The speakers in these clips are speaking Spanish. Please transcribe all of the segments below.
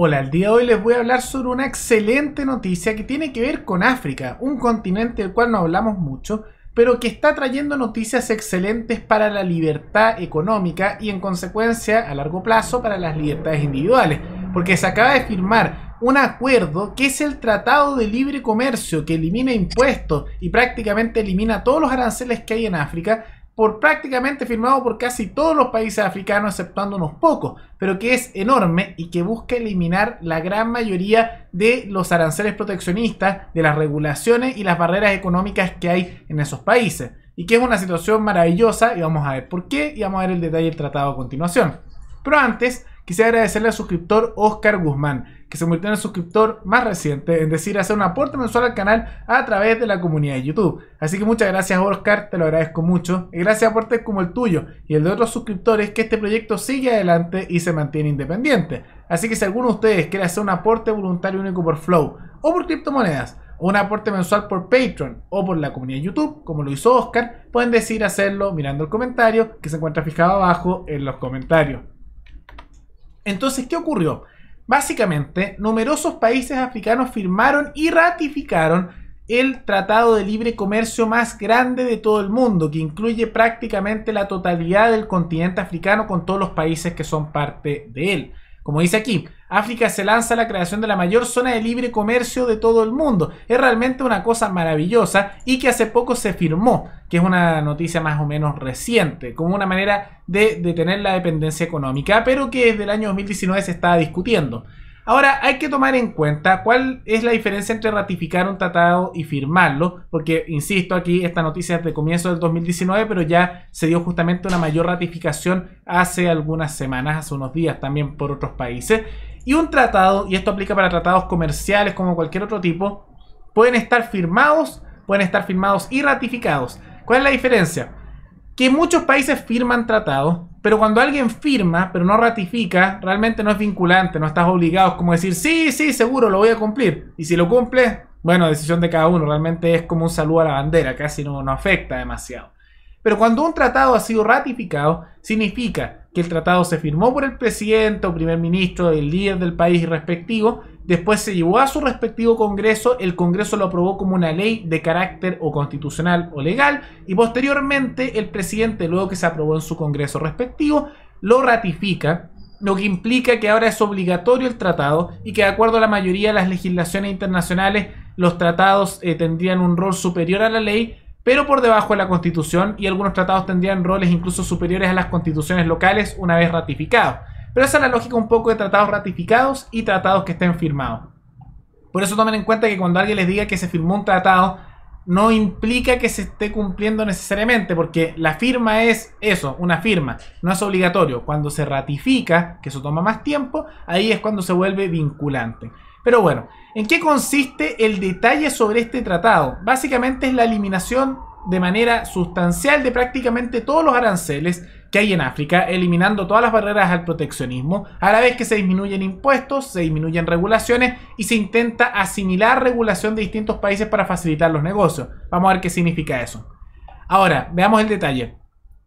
Hola, el día de hoy les voy a hablar sobre una excelente noticia que tiene que ver con África, un continente del cual no hablamos mucho, pero que está trayendo noticias excelentes para la libertad económica y en consecuencia a largo plazo para las libertades individuales, porque se acaba de firmar un acuerdo que es el Tratado de Libre Comercio, que elimina impuestos y prácticamente elimina todos los aranceles que hay en África, por prácticamente firmado por casi todos los países africanos, exceptuando unos pocos, pero que es enorme y que busca eliminar la gran mayoría de los aranceles proteccionistas, de las regulaciones y las barreras económicas que hay en esos países. Y que es una situación maravillosa y vamos a ver por qué y vamos a ver el detalle del tratado a continuación. Pero antes, quisiera agradecerle al suscriptor Oscar Guzmán que se convirtió en el suscriptor más reciente, en decir, hacer un aporte mensual al canal a través de la comunidad de YouTube. Así que muchas gracias Oscar, te lo agradezco mucho. Y gracias a aportes como el tuyo y el de otros suscriptores que este proyecto sigue adelante y se mantiene independiente. Así que si alguno de ustedes quiere hacer un aporte voluntario único por Flow o por criptomonedas, o un aporte mensual por Patreon o por la comunidad de YouTube, como lo hizo Oscar, pueden decir hacerlo mirando el comentario que se encuentra fijado abajo en los comentarios. Entonces, ¿qué ocurrió? Básicamente, numerosos países africanos firmaron y ratificaron el tratado de libre comercio más grande de todo el mundo, que incluye prácticamente la totalidad del continente africano con todos los países que son parte de él. Como dice aquí, África se lanza a la creación de la mayor zona de libre comercio de todo el mundo. Es realmente una cosa maravillosa y que hace poco se firmó, que es una noticia más o menos reciente, como una manera de detener la dependencia económica, pero que desde el año 2019 se estaba discutiendo. Ahora, hay que tomar en cuenta cuál es la diferencia entre ratificar un tratado y firmarlo, porque, insisto, aquí esta noticia es de comienzo del 2019, pero ya se dio justamente una mayor ratificación hace algunas semanas, hace unos días también por otros países. Y un tratado, y esto aplica para tratados comerciales como cualquier otro tipo, pueden estar firmados, pueden estar firmados y ratificados. ¿Cuál es la diferencia? que muchos países firman tratados, pero cuando alguien firma, pero no ratifica, realmente no es vinculante, no estás obligado, es como decir, sí, sí, seguro, lo voy a cumplir. Y si lo cumple, bueno, decisión de cada uno, realmente es como un saludo a la bandera, casi no, no afecta demasiado. Pero cuando un tratado ha sido ratificado, significa el tratado se firmó por el presidente o primer ministro, el líder del país respectivo, después se llevó a su respectivo Congreso, el Congreso lo aprobó como una ley de carácter o constitucional o legal, y posteriormente el presidente, luego que se aprobó en su Congreso respectivo, lo ratifica, lo que implica que ahora es obligatorio el tratado y que de acuerdo a la mayoría de las legislaciones internacionales, los tratados eh, tendrían un rol superior a la ley, pero por debajo de la constitución y algunos tratados tendrían roles incluso superiores a las constituciones locales una vez ratificados. Pero esa es la lógica un poco de tratados ratificados y tratados que estén firmados. Por eso tomen en cuenta que cuando alguien les diga que se firmó un tratado, no implica que se esté cumpliendo necesariamente, porque la firma es eso, una firma, no es obligatorio. Cuando se ratifica, que eso toma más tiempo, ahí es cuando se vuelve vinculante. Pero bueno, ¿en qué consiste el detalle sobre este tratado? Básicamente es la eliminación de manera sustancial de prácticamente todos los aranceles que hay en África, eliminando todas las barreras al proteccionismo, a la vez que se disminuyen impuestos, se disminuyen regulaciones y se intenta asimilar regulación de distintos países para facilitar los negocios. Vamos a ver qué significa eso. Ahora, veamos el detalle.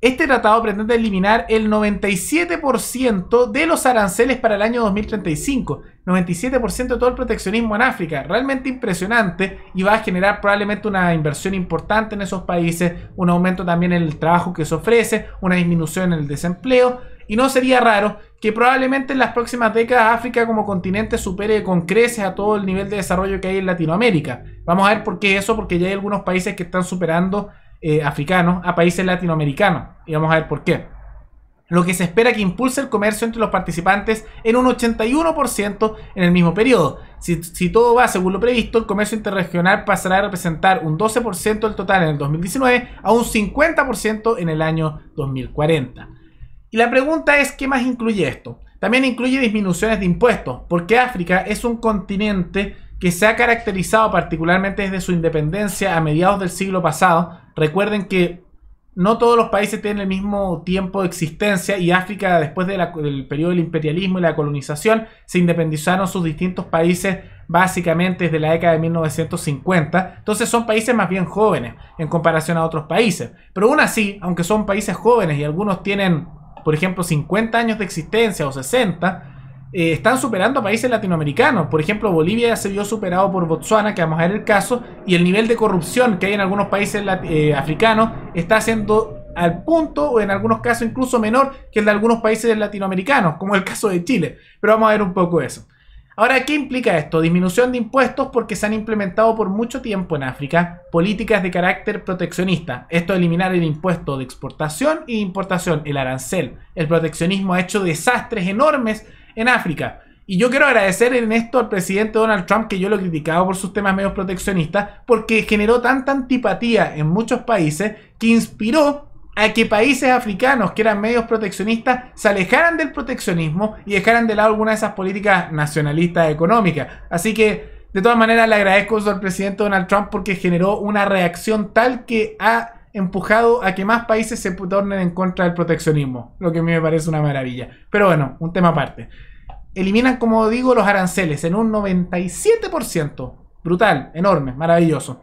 Este tratado pretende eliminar el 97% de los aranceles para el año 2035, 97% de todo el proteccionismo en África, realmente impresionante y va a generar probablemente una inversión importante en esos países, un aumento también en el trabajo que se ofrece, una disminución en el desempleo y no sería raro que probablemente en las próximas décadas África como continente supere con creces a todo el nivel de desarrollo que hay en Latinoamérica. Vamos a ver por qué eso, porque ya hay algunos países que están superando eh, africanos a países latinoamericanos. Y vamos a ver por qué. Lo que se espera que impulse el comercio entre los participantes en un 81% en el mismo periodo. Si, si, todo va según lo previsto, el comercio interregional pasará a representar un 12% del total en el 2019 a un 50% en el año 2040. Y la pregunta es, ¿qué más incluye esto? También incluye disminuciones de impuestos, porque África es un continente que se ha caracterizado particularmente desde su independencia a mediados del siglo pasado Recuerden que no todos los países tienen el mismo tiempo de existencia y África, después del periodo del imperialismo y la colonización, se independizaron sus distintos países básicamente desde la década de 1950. Entonces son países más bien jóvenes en comparación a otros países. Pero aún así, aunque son países jóvenes y algunos tienen, por ejemplo, 50 años de existencia o 60, eh, están superando a países latinoamericanos. Por ejemplo, Bolivia se vio superado por Botsuana, que vamos a ver el caso, y el nivel de corrupción que hay en algunos países eh, africanos está siendo al punto, o en algunos casos incluso menor que el de algunos países latinoamericanos, como el caso de Chile. Pero vamos a ver un poco eso. Ahora, ¿qué implica esto? Disminución de impuestos porque se han implementado por mucho tiempo en África políticas de carácter proteccionista. Esto de eliminar el impuesto de exportación e importación, el arancel. El proteccionismo ha hecho desastres enormes en África. Y yo quiero agradecer en esto al presidente Donald Trump, que yo lo he criticado por sus temas medios proteccionistas, porque generó tanta antipatía en muchos países que inspiró a que países africanos que eran medios proteccionistas se alejaran del proteccionismo y dejaran de lado alguna de esas políticas nacionalistas económicas. Así que, de todas maneras, le agradezco al presidente Donald Trump porque generó una reacción tal que ha empujado a que más países se tornen en contra del proteccionismo, lo que a mí me parece una maravilla. Pero bueno, un tema aparte eliminan, como digo, los aranceles en un 97%. Brutal, enorme, maravilloso.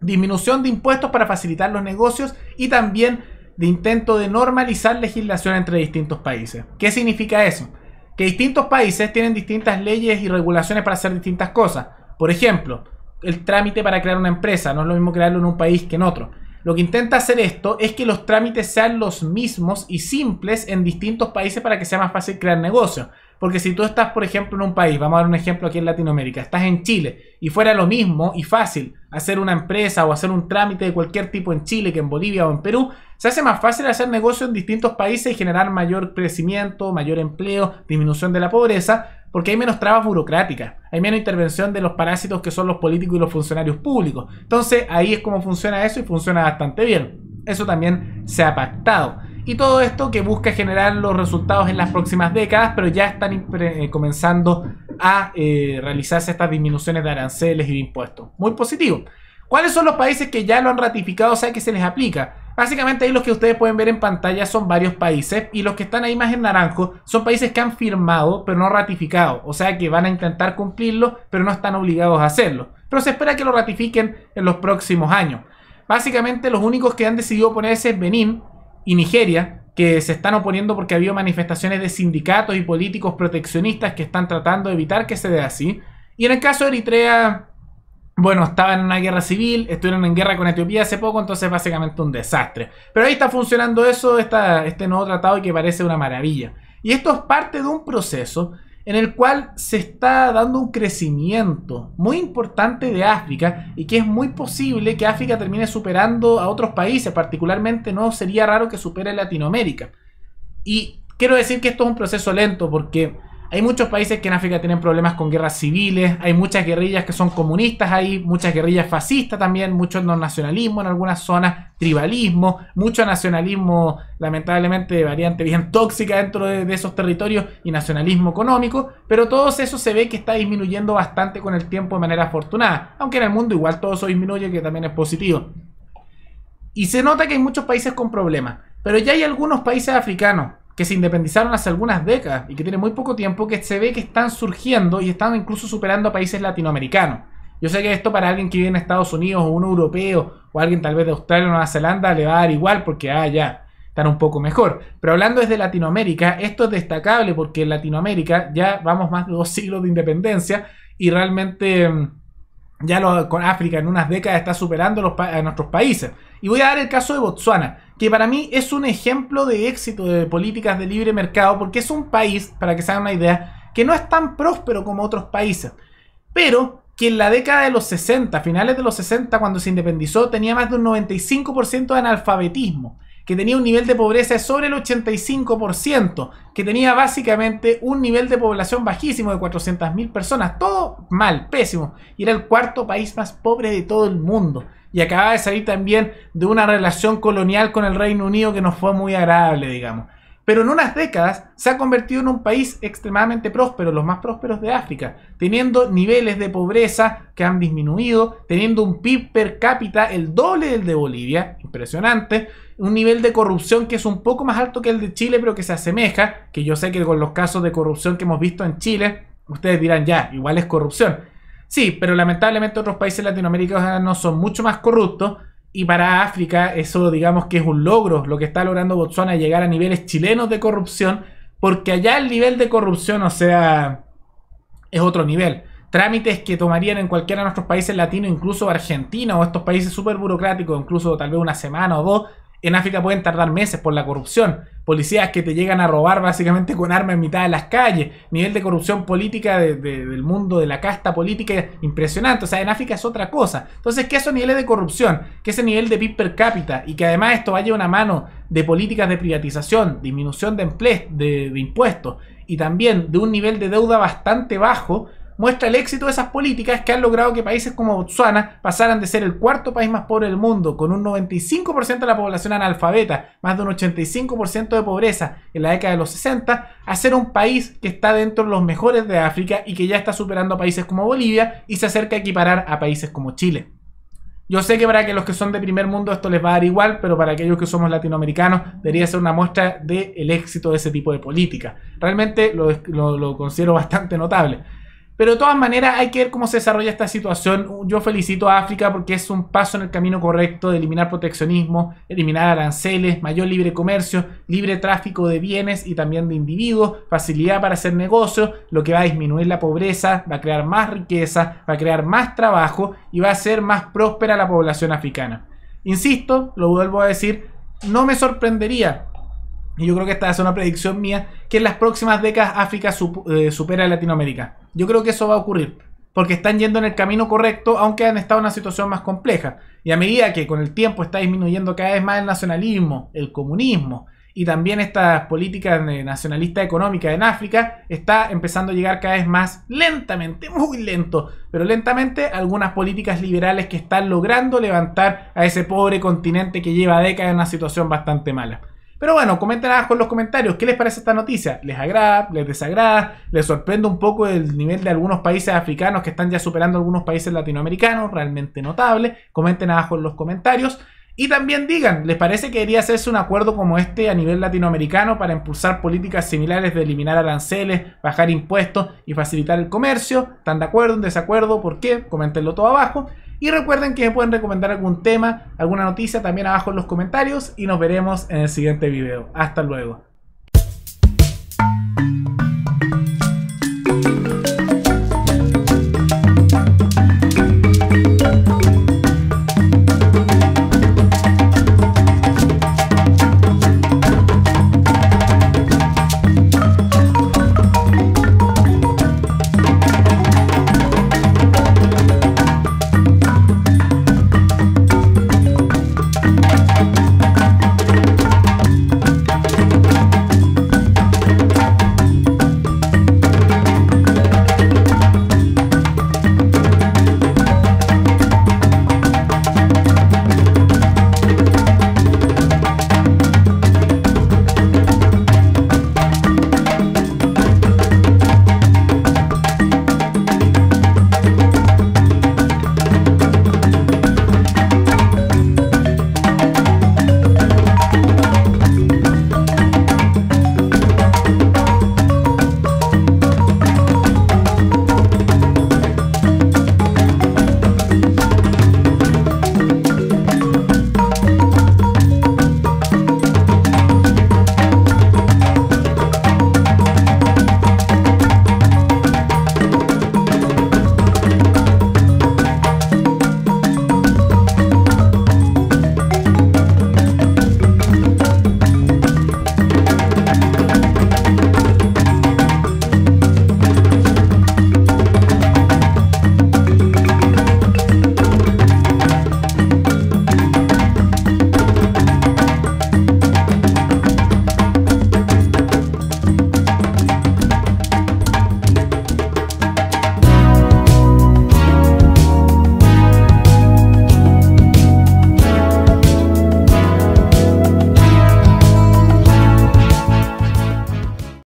Disminución de impuestos para facilitar los negocios y también de intento de normalizar legislación entre distintos países. ¿Qué significa eso? Que distintos países tienen distintas leyes y regulaciones para hacer distintas cosas. Por ejemplo, el trámite para crear una empresa no es lo mismo crearlo en un país que en otro. Lo que intenta hacer esto es que los trámites sean los mismos y simples en distintos países para que sea más fácil crear negocios. Porque si tú estás, por ejemplo, en un país, vamos a dar un ejemplo aquí en Latinoamérica, estás en Chile y fuera lo mismo y fácil hacer una empresa o hacer un trámite de cualquier tipo en Chile que en Bolivia o en Perú, se hace más fácil hacer negocios en distintos países y generar mayor crecimiento, mayor empleo, disminución de la pobreza, porque hay menos trabas burocráticas, hay menos intervención de los parásitos que son los políticos y los funcionarios públicos. Entonces ahí es como funciona eso y funciona bastante bien. Eso también se ha pactado. Y todo esto que busca generar los resultados en las próximas décadas, pero ya están eh, comenzando a eh, realizarse estas disminuciones de aranceles y de impuestos. Muy positivo. ¿Cuáles son los países que ya lo han ratificado, o sea, que se les aplica? Básicamente ahí los que ustedes pueden ver en pantalla son varios países y los que están ahí más en naranjo son países que han firmado pero no ratificado, o sea que van a intentar cumplirlo pero no están obligados a hacerlo, pero se espera que lo ratifiquen en los próximos años. Básicamente los únicos que han decidido oponerse es Benín y Nigeria, que se están oponiendo porque ha habido manifestaciones de sindicatos y políticos proteccionistas que están tratando de evitar que se dé así. Y en el caso de Eritrea bueno, estaban en una guerra civil, estuvieron en guerra con Etiopía hace poco, entonces básicamente un desastre. Pero ahí está funcionando eso, está, este nuevo tratado y que parece una maravilla. Y esto es parte de un proceso en el cual se está dando un crecimiento muy importante de África y que es muy posible que África termine superando a otros países, particularmente no sería raro que supere Latinoamérica. Y quiero decir que esto es un proceso lento porque hay muchos países que en África tienen problemas con guerras civiles, hay muchas guerrillas que son comunistas ahí, muchas guerrillas fascistas también, mucho nacionalismo en algunas zonas, tribalismo, mucho nacionalismo lamentablemente de variante bien tóxica dentro de, de, esos territorios y nacionalismo económico, pero todo eso se ve que está disminuyendo bastante con el tiempo de manera afortunada, aunque en el mundo igual todo eso disminuye, que también es positivo. Y se nota que hay muchos países con problemas, pero ya hay algunos países africanos que se independizaron hace algunas décadas y que tiene muy poco tiempo, que se ve que están surgiendo y están incluso superando a países latinoamericanos. Yo sé que esto para alguien que vive en Estados Unidos o un europeo o alguien tal vez de Australia o Nueva Zelanda le va a dar igual porque, ah, ya, están un poco mejor. Pero hablando desde Latinoamérica, esto es destacable porque en Latinoamérica ya vamos más de dos siglos de independencia y realmente mm, ya con África en unas décadas está superando los, a nuestros países. Y voy a dar el caso de Botswana que para mí es un ejemplo de éxito de políticas de libre mercado, porque es un país, para que se hagan una idea, que no es tan próspero como otros países, pero que en la década de los 60, finales de los 60, cuando se independizó, tenía más de un 95% de analfabetismo, que tenía un nivel de pobreza sobre el 85%, que tenía básicamente un nivel de población bajísimo de 400.000 personas, todo mal, pésimo, y era el cuarto país más pobre de todo el mundo y acaba de salir también de una relación colonial con el Reino Unido que no fue muy agradable, digamos. Pero en unas décadas se ha convertido en un país extremadamente próspero, los más prósperos de África, teniendo niveles de pobreza que han disminuido, teniendo un PIB per cápita el doble del de Bolivia, impresionante, un nivel de corrupción que es un poco más alto que el de Chile, pero que se asemeja, que yo sé que con los casos de corrupción que hemos visto en Chile, ustedes dirán, ya, igual es corrupción. Sí, pero lamentablemente otros países latinoamericanos son mucho más corruptos y para África eso digamos que es un logro, lo que está logrando Botswana llegar a niveles chilenos de corrupción, porque allá el nivel de corrupción, o sea, es otro nivel. Trámites que tomarían en cualquiera de nuestros países latinos, incluso Argentina o estos países súper burocráticos, incluso tal vez una semana o dos, en África pueden tardar meses por la corrupción, policías que te llegan a robar básicamente con armas en mitad de las calles, nivel de corrupción política del mundo, de la casta política impresionante. O sea, en África es otra cosa. Entonces, que esos niveles de corrupción, que ese nivel de PIB per cápita y que además esto vaya una mano de políticas de privatización, disminución de, de impuestos y también de un nivel de deuda bastante bajo, muestra el éxito de esas políticas que han logrado que países como Botswana pasaran de ser el cuarto país más pobre del mundo, con un 95% de la población analfabeta, más de un 85% de pobreza en la década de los 60, a ser un país que está dentro de los mejores de África y que ya está superando a países como Bolivia y se acerca a equiparar a países como Chile. Yo sé que para que los que son de primer mundo esto les va a dar igual, pero para aquellos que somos latinoamericanos debería ser una muestra del éxito de ese tipo de política. Realmente lo, considero bastante notable. Pero de todas maneras hay que ver cómo se desarrolla esta situación. Yo felicito a África porque es un paso en el camino correcto de eliminar proteccionismo, eliminar aranceles, mayor libre comercio, libre tráfico de bienes y también de individuos, facilidad para hacer negocios, lo que va a disminuir la pobreza, va a crear más riqueza, va a crear más trabajo y va a hacer más próspera la población africana. Insisto, lo vuelvo a decir, no me sorprendería y yo creo que esta es una predicción mía, que en las próximas décadas África eh, supera a Latinoamérica. Yo creo que eso va a ocurrir, porque están yendo en el camino correcto, aunque han estado en una situación más compleja. Y a medida que con el tiempo está disminuyendo cada vez más el nacionalismo, el comunismo, y también estas políticas eh, nacionalista económica en África está empezando a llegar cada vez más lentamente, muy lento, pero lentamente algunas políticas liberales que están logrando levantar a ese pobre continente que lleva décadas en una situación bastante mala. Pero bueno, comenten abajo en los comentarios qué les parece esta noticia. ¿Les agrada? ¿Les desagrada? ¿Les sorprende un poco el nivel de algunos países africanos que están ya superando algunos países latinoamericanos? Realmente notable. Comenten abajo en los comentarios. Y también digan, ¿les parece que debería hacerse un acuerdo como este a nivel latinoamericano para impulsar políticas similares de eliminar aranceles, bajar impuestos y facilitar el comercio? ¿Están de acuerdo, en desacuerdo? ¿Por qué? Coméntenlo todo abajo. Y recuerden que me pueden recomendar algún tema, alguna noticia también abajo en los comentarios y nos veremos en el siguiente video. Hasta luego.